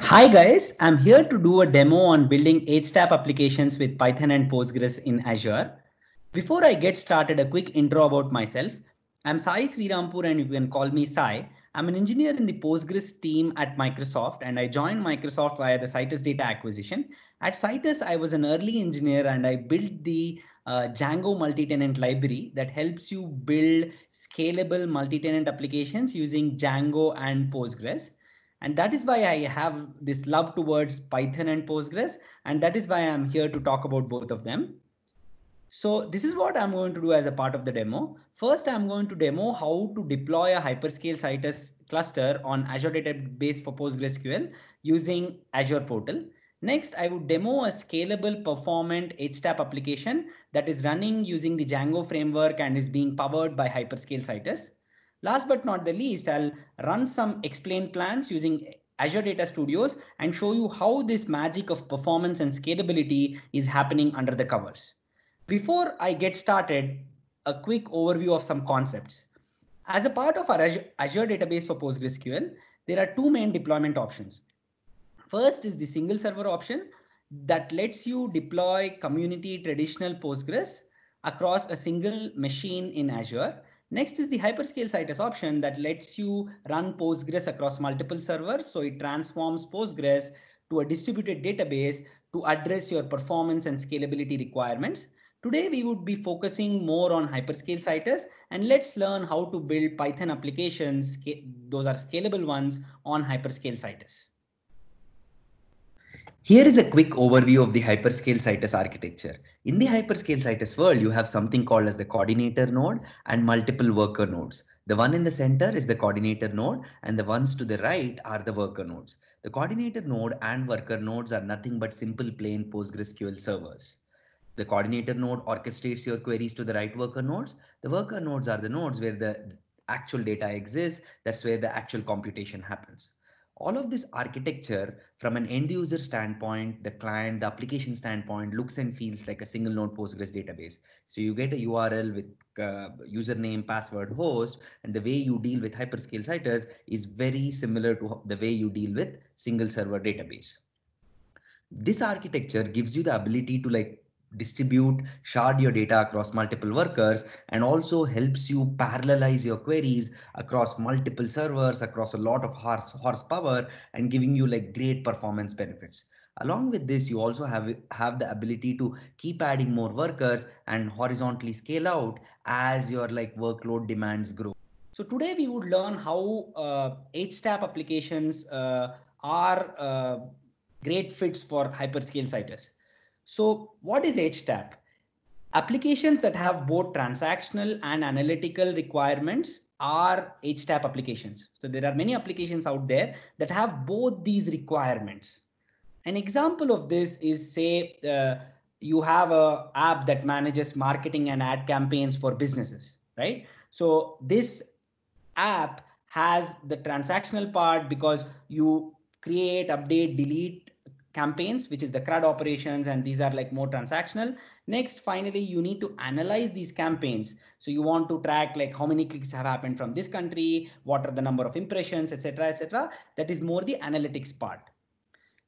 Hi guys, I'm here to do a demo on building HTAP applications with Python and Postgres in Azure. Before I get started, a quick intro about myself. I'm Sai Srirampur and you can call me Sai. I'm an engineer in the Postgres team at Microsoft and I joined Microsoft via the Citus data acquisition. At Citus, I was an early engineer and I built the uh, Django multi-tenant library that helps you build scalable multi-tenant applications using Django and Postgres. And that is why I have this love towards Python and Postgres. And that is why I'm here to talk about both of them. So this is what I'm going to do as a part of the demo. First, I'm going to demo how to deploy a hyperscale Citus cluster on Azure Database for PostgreSQL using Azure Portal. Next, I would demo a scalable, performant HTAP application that is running using the Django framework and is being powered by hyperscale Citus. Last but not the least, I'll run some explain plans using Azure Data Studios and show you how this magic of performance and scalability is happening under the covers. Before I get started, a quick overview of some concepts. As a part of our Azure database for PostgreSQL, there are two main deployment options. First is the single server option that lets you deploy community traditional Postgres across a single machine in Azure Next is the hyperscale Citus option that lets you run Postgres across multiple servers. So it transforms Postgres to a distributed database to address your performance and scalability requirements. Today, we would be focusing more on hyperscale Citus, and let's learn how to build Python applications. Those are scalable ones on hyperscale Citus. Here is a quick overview of the hyperscale Citus architecture. In the hyperscale Citus world, you have something called as the coordinator node and multiple worker nodes. The one in the center is the coordinator node and the ones to the right are the worker nodes. The coordinator node and worker nodes are nothing but simple plain PostgreSQL servers. The coordinator node orchestrates your queries to the right worker nodes. The worker nodes are the nodes where the actual data exists. That's where the actual computation happens all of this architecture from an end user standpoint, the client, the application standpoint looks and feels like a single node Postgres database. So you get a URL with uh, username, password, host, and the way you deal with hyperscale siters is very similar to the way you deal with single server database. This architecture gives you the ability to like distribute, shard your data across multiple workers, and also helps you parallelize your queries across multiple servers, across a lot of horse, horsepower, and giving you like great performance benefits. Along with this, you also have, have the ability to keep adding more workers and horizontally scale out as your like workload demands grow. So today we would learn how uh, HTAP applications uh, are uh, great fits for hyperscale sites. So what is HTAP? Applications that have both transactional and analytical requirements are HTAP applications. So there are many applications out there that have both these requirements. An example of this is say uh, you have a app that manages marketing and ad campaigns for businesses, right? So this app has the transactional part because you create, update, delete campaigns, which is the CRUD operations, and these are like more transactional. Next, finally, you need to analyze these campaigns. So you want to track like how many clicks have happened from this country, what are the number of impressions, etc., etc. That is more the analytics part.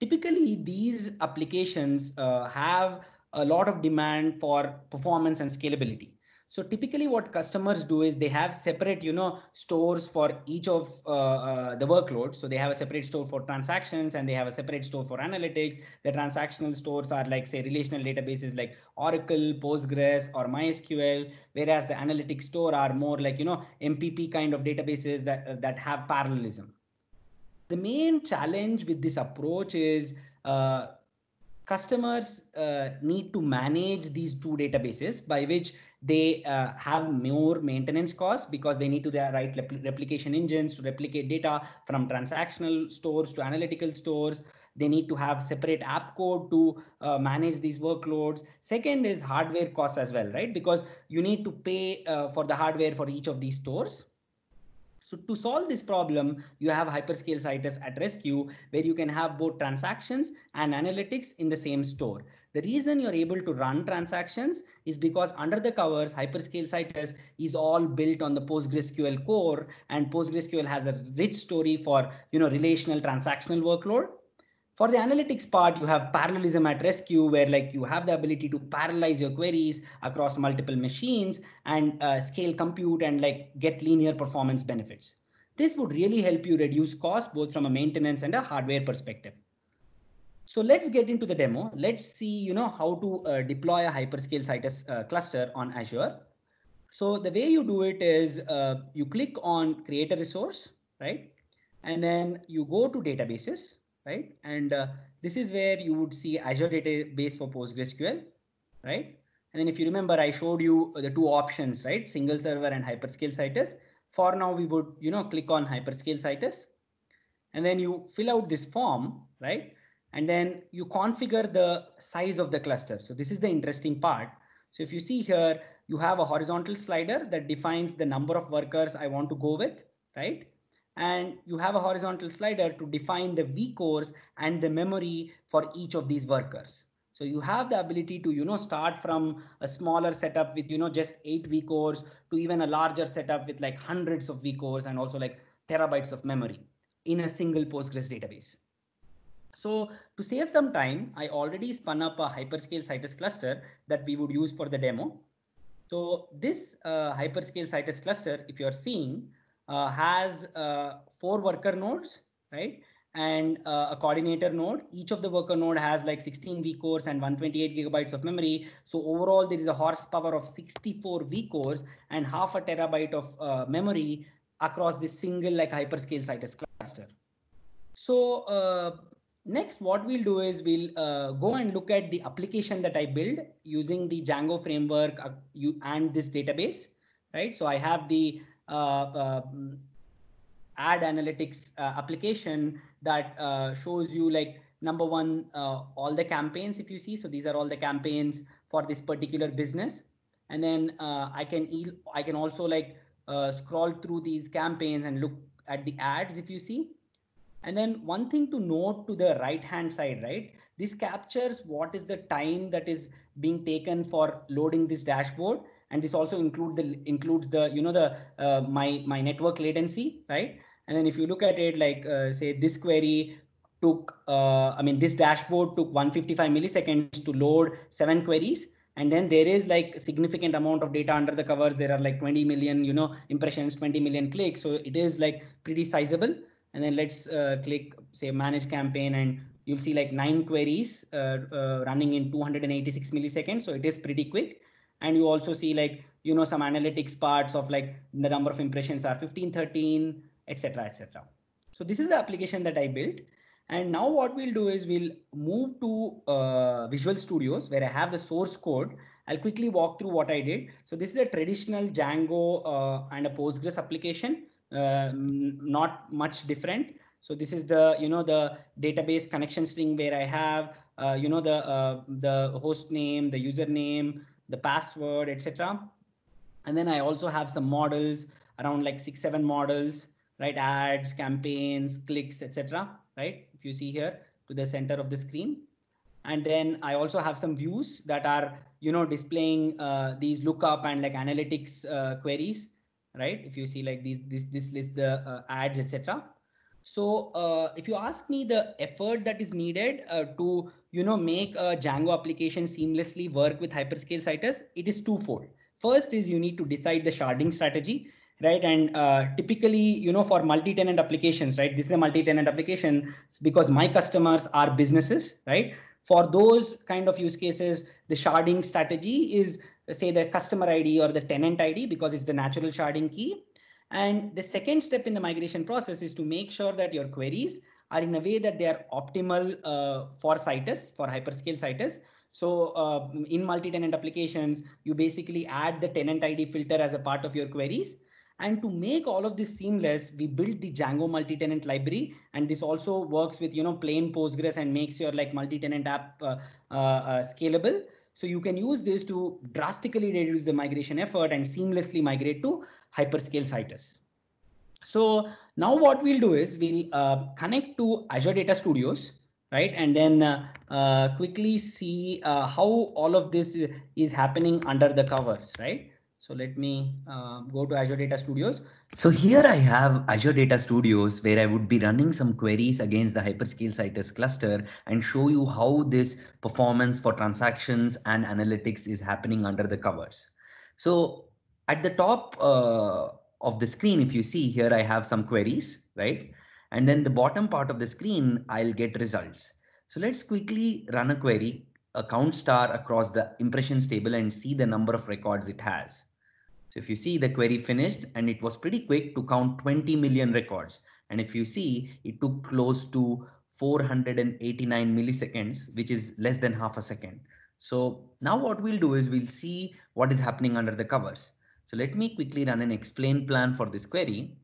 Typically, these applications uh, have a lot of demand for performance and scalability. So typically what customers do is they have separate, you know, stores for each of uh, uh, the workload. So they have a separate store for transactions and they have a separate store for analytics. The transactional stores are like say relational databases like Oracle, Postgres or MySQL, whereas the analytics store are more like, you know, MPP kind of databases that, uh, that have parallelism. The main challenge with this approach is uh, customers uh, need to manage these two databases by which they uh, have more maintenance costs because they need to write repl replication engines to replicate data from transactional stores to analytical stores. They need to have separate app code to uh, manage these workloads. Second is hardware costs as well, right? Because you need to pay uh, for the hardware for each of these stores. So to solve this problem, you have hyperscale Citus at rescue, where you can have both transactions and analytics in the same store. The reason you're able to run transactions is because under the covers, hyperscale Citus is all built on the PostgreSQL core and PostgreSQL has a rich story for, you know, relational transactional workload for the analytics part, you have parallelism at rescue, where like you have the ability to parallelize your queries across multiple machines and uh, scale compute and like get linear performance benefits. This would really help you reduce costs both from a maintenance and a hardware perspective. So let's get into the demo. Let's see, you know, how to uh, deploy a hyperscale Citus uh, cluster on Azure. So the way you do it is uh, you click on create a resource, right? And then you go to databases right? And uh, this is where you would see Azure database for PostgreSQL, right? And then if you remember, I showed you the two options, right? Single server and hyperscale Citus. For now, we would, you know, click on hyperscale Citus. And then you fill out this form, right? And then you configure the size of the cluster. So this is the interesting part. So if you see here, you have a horizontal slider that defines the number of workers I want to go with, right? and you have a horizontal slider to define the V cores and the memory for each of these workers. So you have the ability to, you know, start from a smaller setup with, you know, just eight V cores to even a larger setup with like hundreds of V cores and also like terabytes of memory in a single Postgres database. So to save some time, I already spun up a hyperscale Citus cluster that we would use for the demo. So this uh, hyperscale Citus cluster, if you're seeing, uh, has uh, four worker nodes, right? And uh, a coordinator node. Each of the worker node has like 16 V cores and 128 gigabytes of memory. So overall, there is a horsepower of 64 V cores and half a terabyte of uh, memory across this single like hyperscale Citus cluster. So uh, next, what we'll do is we'll uh, go and look at the application that I build using the Django framework you, and this database, right? So I have the uh, um, ad analytics uh, application that uh, shows you like number one, all the campaigns if you see. So these are all the campaigns for this particular business. And then I can e I can also like scroll through these campaigns and look at the ads if you see. And then one thing to note to the right hand side, right? This captures what is the time that is being taken for loading this dashboard and this also include the includes the you know the uh, my my network latency right and then if you look at it like uh, say this query took uh, i mean this dashboard took 155 milliseconds to load seven queries and then there is like significant amount of data under the covers there are like 20 million you know impressions 20 million clicks so it is like pretty sizable and then let's uh, click say manage campaign and you'll see like nine queries uh, uh, running in 286 milliseconds so it is pretty quick and you also see like you know some analytics parts of like the number of impressions are 15 13 etc etc so this is the application that i built and now what we'll do is we'll move to uh, visual studios where i have the source code i'll quickly walk through what i did so this is a traditional django uh, and a postgres application uh, not much different so this is the you know the database connection string where i have uh, you know the uh, the host name the username the password, etc. And then I also have some models around like six, seven models, right? Ads, campaigns, clicks, etc. Right? If you see here to the center of the screen. And then I also have some views that are, you know, displaying uh, these lookup and like analytics uh, queries, right? If you see like these, this, this list the uh, ads, etc. So uh, if you ask me the effort that is needed uh, to, you know, make a Django application seamlessly work with hyperscale Citus, it is twofold. First is you need to decide the sharding strategy, right? And uh, typically, you know, for multi-tenant applications, right? This is a multi-tenant application because my customers are businesses, right? For those kind of use cases, the sharding strategy is say the customer ID or the tenant ID because it's the natural sharding key and the second step in the migration process is to make sure that your queries are in a way that they are optimal uh, for Citus, for hyperscale Citus. So uh, in multi-tenant applications, you basically add the tenant ID filter as a part of your queries. And to make all of this seamless, we built the Django multi-tenant library. And this also works with, you know, plain Postgres and makes your like multi-tenant app uh, uh, uh scalable. So you can use this to drastically reduce the migration effort and seamlessly migrate to hyperscale Citus. So now what we'll do is we'll uh, connect to Azure Data Studios, right? And then uh, uh, quickly see uh, how all of this is happening under the covers, right? So let me uh, go to Azure Data Studios. So here I have Azure Data Studios where I would be running some queries against the hyperscale Citus cluster and show you how this performance for transactions and analytics is happening under the covers. So at the top uh, of the screen, if you see here, I have some queries, right? And then the bottom part of the screen, I'll get results. So let's quickly run a query, a count star across the impressions table and see the number of records it has. So if you see the query finished and it was pretty quick to count 20 million records. And if you see, it took close to 489 milliseconds, which is less than half a second. So now what we'll do is we'll see what is happening under the covers. So let me quickly run an explain plan for this query.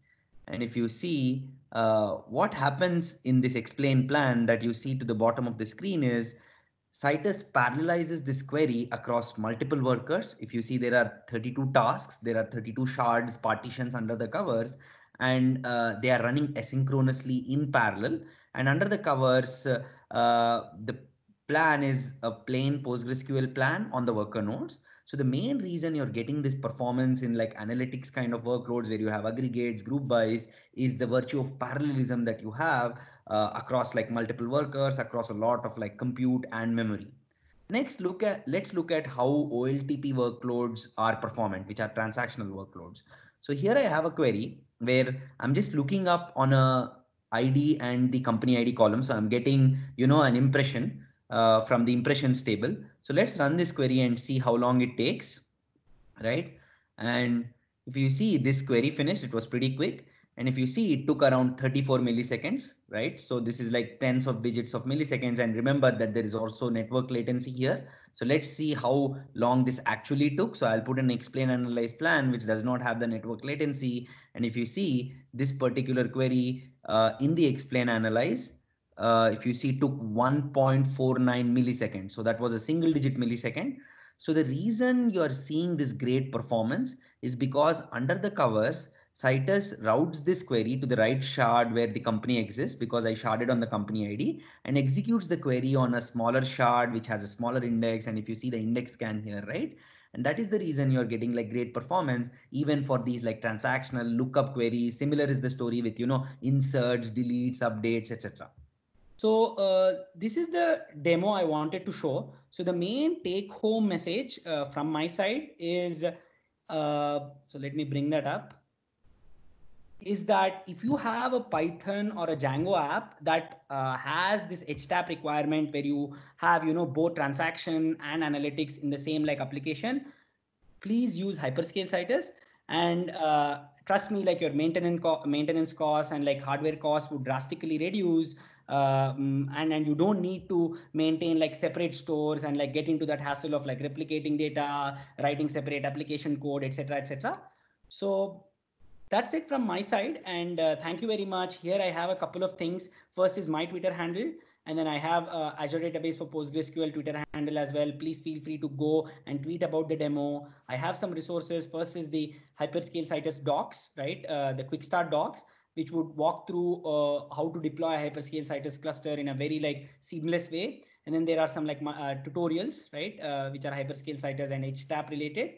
And if you see uh, what happens in this explain plan that you see to the bottom of the screen is Citus parallelizes this query across multiple workers. If you see there are 32 tasks, there are 32 shards partitions under the covers and uh, they are running asynchronously in parallel. And under the covers, uh, uh, the plan is a plain PostgreSQL plan on the worker nodes. So the main reason you're getting this performance in like analytics kind of workloads where you have aggregates, group buys is the virtue of parallelism that you have uh, across like multiple workers, across a lot of like compute and memory. Next, look at let's look at how OLTP workloads are performant, which are transactional workloads. So here I have a query where I'm just looking up on a ID and the company ID column. So I'm getting, you know, an impression uh, from the impressions table. So let's run this query and see how long it takes, right? And if you see this query finished, it was pretty quick. And if you see, it took around 34 milliseconds, right? So this is like tens of digits of milliseconds. And remember that there is also network latency here. So let's see how long this actually took. So I'll put an explain analyze plan, which does not have the network latency. And if you see this particular query uh, in the explain analyze, uh, if you see, took 1.49 milliseconds. So that was a single digit millisecond. So the reason you are seeing this great performance is because under the covers, Citus routes this query to the right shard where the company exists because I sharded on the company ID and executes the query on a smaller shard which has a smaller index. And if you see the index scan here, right? And that is the reason you're getting like great performance, even for these like transactional lookup queries. Similar is the story with, you know, inserts, deletes, updates, etc. So uh, this is the demo I wanted to show. So the main take home message uh, from my side is, uh, so let me bring that up, is that if you have a Python or a Django app that uh, has this HTAP requirement where you have, you know, both transaction and analytics in the same like application, please use Hyperscale Citus. And uh, trust me, like your maintenance, co maintenance costs and like hardware costs would drastically reduce um, and and you don't need to maintain like separate stores and like get into that hassle of like replicating data writing separate application code etc etc so that's it from my side and uh, thank you very much here i have a couple of things first is my twitter handle and then I have uh, Azure database for PostgreSQL Twitter handle as well. Please feel free to go and tweet about the demo. I have some resources. First is the hyperscale Citus docs, right? Uh, the quick start docs which would walk through uh, how to deploy a hyperscale Citus cluster in a very like seamless way. And then there are some like uh, tutorials, right, uh, which are hyperscale Citus and HTAP related.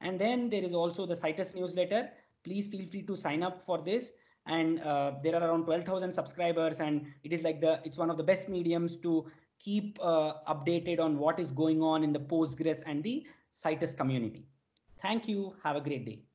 And then there is also the Citus newsletter. Please feel free to sign up for this. And uh, there are around 12,000 subscribers, and it is like the it's one of the best mediums to keep uh, updated on what is going on in the Postgres and the Citus community. Thank you. Have a great day.